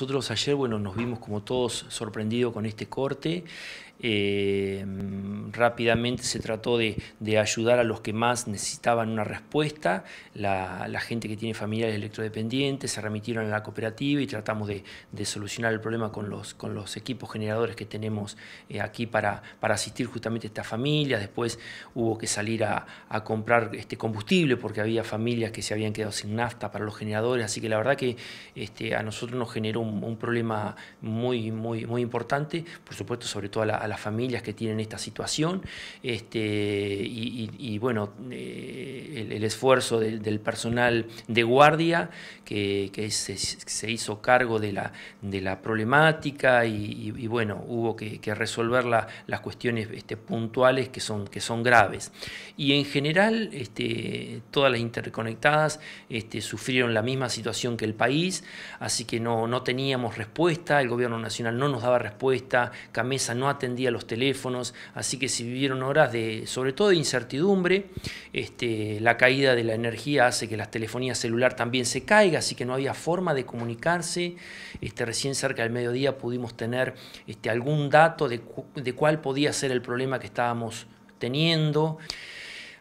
nosotros ayer, bueno, nos vimos como todos sorprendidos con este corte. Eh, rápidamente se trató de, ayudar a los que más necesitaban una respuesta, la, gente que tiene familiares electrodependientes, se remitieron a la cooperativa y tratamos de, solucionar el problema con los, con los equipos generadores que tenemos eh, aquí para, para asistir justamente a estas familias. Después hubo que salir a, comprar este combustible porque había familias que se habían quedado sin nafta para los generadores, así que la verdad que este, a nosotros nos generó un un, problema muy, muy, muy importante, por supuesto, sobre todo a, las familias que tienen esta situación. Este, y, bueno, eh, el, esfuerzo del, personal de guardia que, se, hizo cargo de la, de la problemática y, bueno, hubo que, resolver las cuestiones este, puntuales que son, que son graves. Y en general, este, todas las interconectadas este, sufrieron la misma situación que el país, así que no, no tenían teníamos respuesta, el gobierno nacional no nos daba respuesta, Camesa no atendía los teléfonos, así que se vivieron horas de, sobre todo de incertidumbre, este, la caída de la energía hace que las telefonía celular también se caiga, así que no había forma de comunicarse, este, recién cerca del mediodía pudimos tener este, algún dato de cuál podía ser el problema que estábamos teniendo.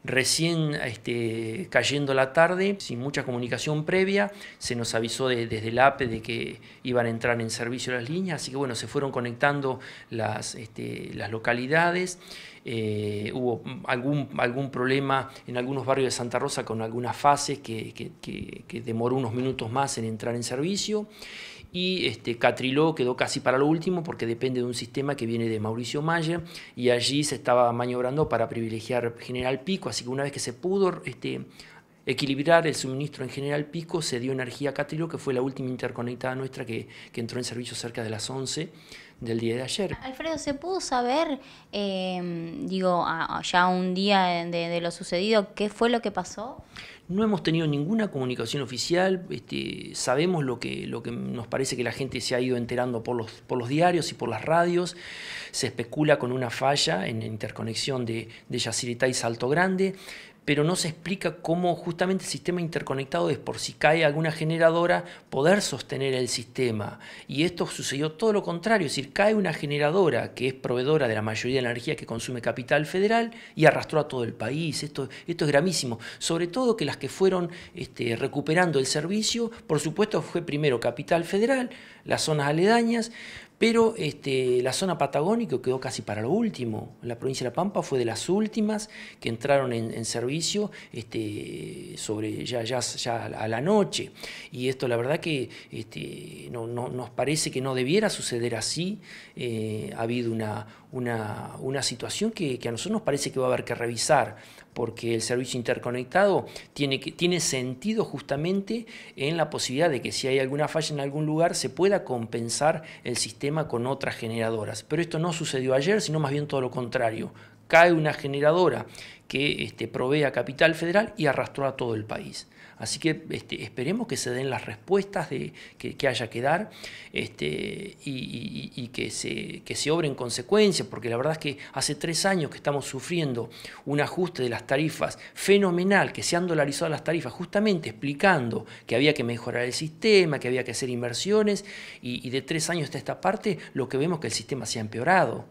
Recién este, cayendo la tarde, sin mucha comunicación previa, se nos avisó desde el APE de que iban a entrar en servicio las líneas, así que bueno, se fueron conectando las, este, las localidades. Eh, hubo algún, algún problema en algunos barrios de Santa Rosa con algunas fases que, que, que demoró unos minutos más en entrar en servicio y este, Catriló quedó casi para lo último porque depende de un sistema que viene de Mauricio Maya y allí se estaba maniobrando para privilegiar General Pico, así que una vez que se pudo este, equilibrar el suministro en General Pico, se dio energía a que fue la última interconectada nuestra que, entró en servicio cerca de las 11 del día de ayer. Alfredo, ¿se pudo saber, eh, digo, ya un día de, lo sucedido, qué fue lo que pasó? No hemos tenido ninguna comunicación oficial, este, sabemos lo que, lo que nos parece que la gente se ha ido enterando por los, por los diarios y por las radios, se especula con una falla en interconexión de, de y Salto Grande, pero no se explica cómo justamente el sistema interconectado es por si cae alguna generadora poder sostener el sistema. Y esto sucedió todo lo contrario, es decir, cae una generadora que es proveedora de la mayoría de la energía que consume capital federal y arrastró a todo el país. Esto, esto es gravísimo. Sobre todo que las que fueron este, recuperando el servicio, por supuesto fue primero capital federal, las zonas aledañas, pero este, la zona patagónica quedó casi para lo último. La provincia de La Pampa fue de las últimas que entraron en, servicio este, sobre ya, a la noche. Y esto la verdad que este, nos parece que no debiera suceder así. Eh, ha habido una, una, situación que, a nosotros nos parece que va a haber que revisar, porque el servicio interconectado tiene, tiene sentido justamente en la posibilidad de que si hay alguna falla en algún lugar se pueda compensar el sistema con otras generadoras. Pero esto no sucedió ayer, sino más bien todo lo contrario cae una generadora que este, provee a Capital Federal y arrastró a todo el país. Así que este, esperemos que se den las respuestas de, que, haya que dar este, y, que se, que se obren consecuencias, porque la verdad es que hace tres años que estamos sufriendo un ajuste de las tarifas fenomenal, que se han dolarizado las tarifas, justamente explicando que había que mejorar el sistema, que había que hacer inversiones, y, y de tres años hasta esta parte lo que vemos es que el sistema se ha empeorado.